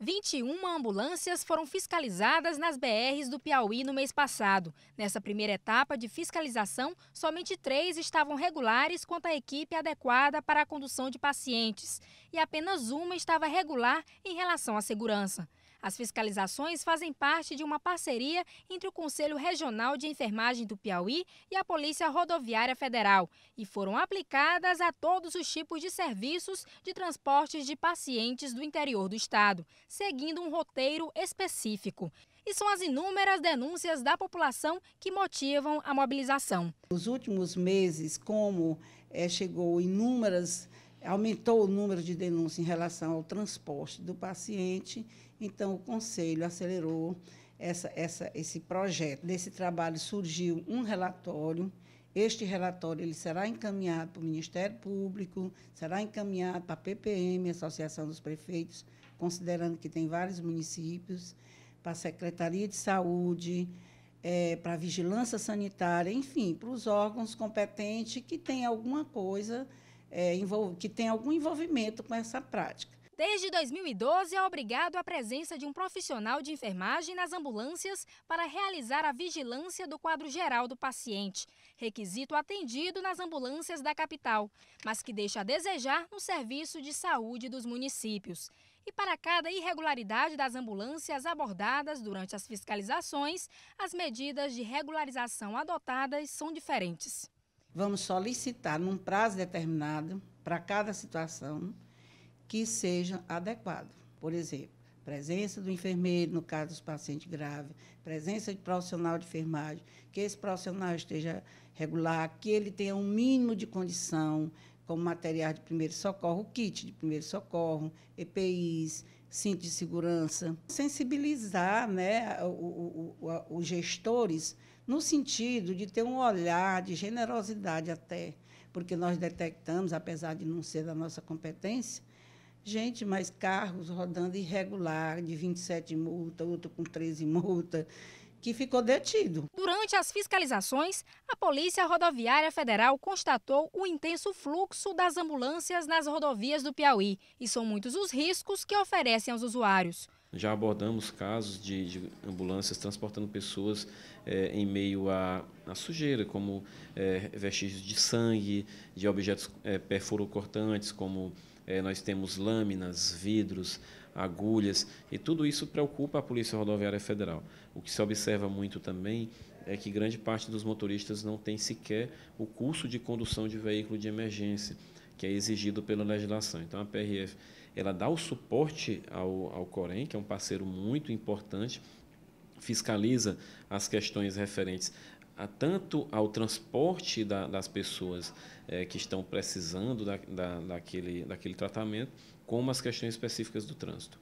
21 ambulâncias foram fiscalizadas nas BRs do Piauí no mês passado. Nessa primeira etapa de fiscalização, somente três estavam regulares quanto à equipe adequada para a condução de pacientes. E apenas uma estava regular em relação à segurança. As fiscalizações fazem parte de uma parceria entre o Conselho Regional de Enfermagem do Piauí e a Polícia Rodoviária Federal e foram aplicadas a todos os tipos de serviços de transportes de pacientes do interior do estado, seguindo um roteiro específico. E são as inúmeras denúncias da população que motivam a mobilização. Nos últimos meses, como é, chegou inúmeras aumentou o número de denúncias em relação ao transporte do paciente, então o Conselho acelerou essa, essa, esse projeto. Desse trabalho surgiu um relatório. Este relatório ele será encaminhado para o Ministério Público, será encaminhado para a PPM, Associação dos Prefeitos, considerando que tem vários municípios, para a Secretaria de Saúde, é, para a Vigilância Sanitária, enfim, para os órgãos competentes que têm alguma coisa é, que tem algum envolvimento com essa prática. Desde 2012, é obrigado a presença de um profissional de enfermagem nas ambulâncias para realizar a vigilância do quadro geral do paciente, requisito atendido nas ambulâncias da capital, mas que deixa a desejar no serviço de saúde dos municípios. E para cada irregularidade das ambulâncias abordadas durante as fiscalizações, as medidas de regularização adotadas são diferentes vamos solicitar, num prazo determinado, para cada situação, que seja adequado. Por exemplo, presença do enfermeiro, no caso dos pacientes graves, presença de profissional de enfermagem, que esse profissional esteja regular, que ele tenha um mínimo de condição, como material de primeiro socorro, kit de primeiro socorro, EPIs, cinto de segurança, sensibilizar né, os gestores no sentido de ter um olhar de generosidade até, porque nós detectamos, apesar de não ser da nossa competência, gente, mas carros rodando irregular, de 27 multa, outro com 13 multa, que ficou detido. Durante as fiscalizações, a Polícia Rodoviária Federal constatou o intenso fluxo das ambulâncias nas rodovias do Piauí e são muitos os riscos que oferecem aos usuários. Já abordamos casos de, de ambulâncias transportando pessoas é, em meio à, sujeira, como é, vestígios de sangue, de objetos é, como é, nós temos lâminas, vidros, agulhas, e tudo isso preocupa a Polícia Rodoviária Federal. O que se observa muito também é que grande parte dos motoristas não tem sequer o curso de condução de veículo de emergência que é exigido pela legislação. Então, a PRF ela dá o suporte ao, ao Corém, que é um parceiro muito importante, fiscaliza as questões referentes a, tanto ao transporte da, das pessoas é, que estão precisando da, da, daquele, daquele tratamento, como as questões específicas do trânsito.